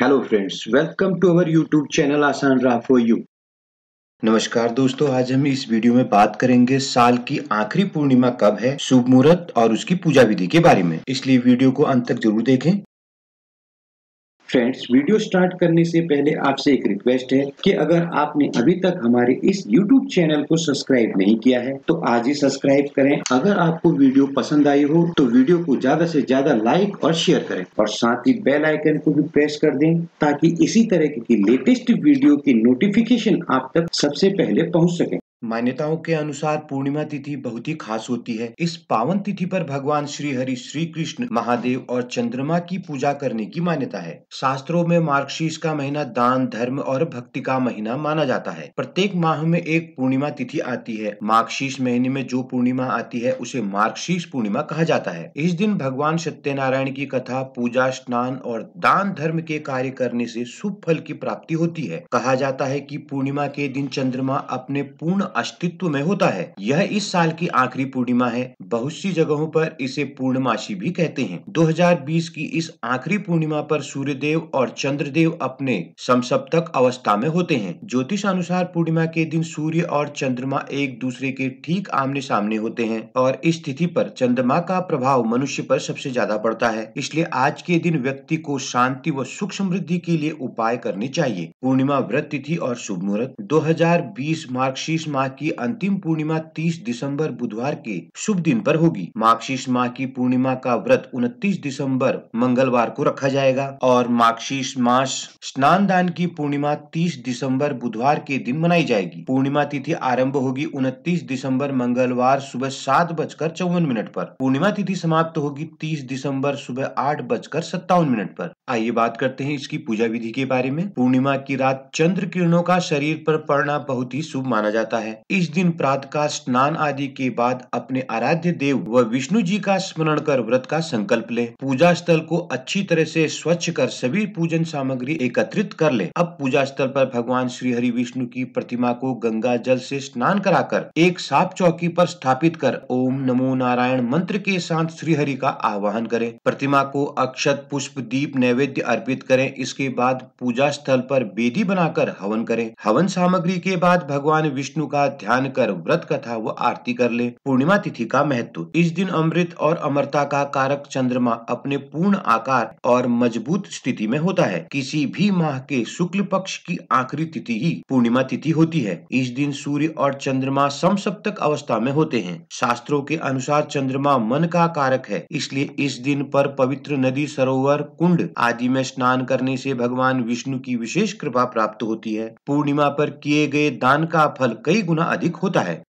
hello friends welcome to our YouTube channel Aasan Raah for you नमस्कार दोस्तों आज हम इस वीडियो में बात करेंगे साल की आखिरी पूर्णिमा कब है शुभ मुहूर्त और उसकी पूजा विधि के बारे में इसलिए वीडियो को अंत तक जरूर देखें फ्रेंड्स वीडियो स्टार्ट करने से पहले आपसे एक रिक्वेस्ट है कि अगर आपने अभी तक हमारे इस यूट्यूब चैनल को सब्सक्राइब नहीं किया है तो आज ही सब्सक्राइब करें अगर आपको वीडियो पसंद आई हो तो वीडियो को ज्यादा से ज्यादा लाइक और शेयर करें और साथ ही बेल आइकन को भी प्रेस कर दें ताकि इसी तरह की लेटेस्ट वीडियो की नोटिफिकेशन आप तक सबसे पहले पहुँच सके मान्यताओं के अनुसार पूर्णिमा तिथि बहुत ही खास होती है इस पावन तिथि पर भगवान श्री हरि श्री कृष्ण महादेव और चंद्रमा की पूजा करने की मान्यता है शास्त्रों में मार्गशीर्ष का महीना दान धर्म और भक्ति का महीना माना जाता है प्रत्येक माह में एक पूर्णिमा तिथि आती है मार्गशीर्ष महीने में जो पूर्णिमा आती है उसे मार्गशीर्ष पूर्णिमा कहा जाता है इस दिन भगवान सत्यनारायण की कथा पूजा स्नान और दान धर्म के कार्य करने से शुभ फल की प्राप्ति होती है कहा जाता है की पूर्णिमा के दिन चंद्रमा अपने पूर्ण अस्तित्व में होता है यह इस साल की आखिरी पूर्णिमा है बहुत सी जगहों पर इसे पूर्णमासी भी कहते हैं 2020 की इस आखिरी पूर्णिमा पर देव और चंद्रदेव अपने समसप्तक अवस्था में होते हैं ज्योतिष अनुसार पूर्णिमा के दिन सूर्य और चंद्रमा एक दूसरे के ठीक आमने सामने होते हैं और इस स्थिति पर चंद्रमा का प्रभाव मनुष्य पर सबसे ज्यादा पड़ता है इसलिए आज के दिन व्यक्ति को शांति व सुख समृद्धि के लिए उपाय करने चाहिए पूर्णिमा व्रत तिथि और शुभ मुहूर्त दो हजार बीस माह की अंतिम पूर्णिमा 30 दिसंबर बुधवार के शुभ दिन पर होगी मार्क्शीष माह की पूर्णिमा का व्रत 29 दिसंबर मंगलवार को रखा जाएगा और मार्क्शीष मास स्नान दान की पूर्णिमा 30 दिसंबर बुधवार के दिन मनाई जाएगी पूर्णिमा तिथि आरंभ होगी 29 दिसंबर मंगलवार सुबह सात बजकर चौवन मिनट पर पूर्णिमा तिथि समाप्त होगी 30 दिसंबर सुबह आठ बजकर सत्तावन मिनट पर आइए बात करते हैं इसकी पूजा विधि के बारे में पूर्णिमा की रात चंद्र किरणों का शरीर पर पड़ना बहुत ही शुभ माना जाता है है इस दिन प्रात का स्नान आदि के बाद अपने आराध्य देव व विष्णु जी का स्मरण कर व्रत का संकल्प ले पूजा स्थल को अच्छी तरह से स्वच्छ कर सभी पूजन सामग्री एकत्रित कर ले अब पूजा स्थल पर भगवान श्री हरि विष्णु की प्रतिमा को गंगा जल से स्नान कराकर एक साफ चौकी पर स्थापित कर ओम नमो नारायण मंत्र के साथ श्री हरि का आह्वान करें प्रतिमा को अक्षत पुष्प दीप नैवेद्य अर्पित करें इसके बाद पूजा स्थल पर बेदी बनाकर हवन करें हवन सामग्री के बाद भगवान विष्णु का का ध्यान कर व्रत कथा व आरती कर ले पूर्णिमा तिथि का महत्व इस दिन अमृत और अमरता का कारक चंद्रमा अपने पूर्ण आकार और मजबूत स्थिति में होता है किसी भी माह के शुक्ल पक्ष की आखिरी तिथि ही पूर्णिमा तिथि होती है इस दिन सूर्य और चंद्रमा समसप्तक अवस्था में होते हैं शास्त्रों के अनुसार चंद्रमा मन का कारक है इसलिए इस दिन पर पवित्र नदी सरोवर कुंड आदि में स्नान करने से भगवान विष्णु की विशेष कृपा प्राप्त होती है पूर्णिमा पर किए गए दान का फल कई गुना अधिक होता है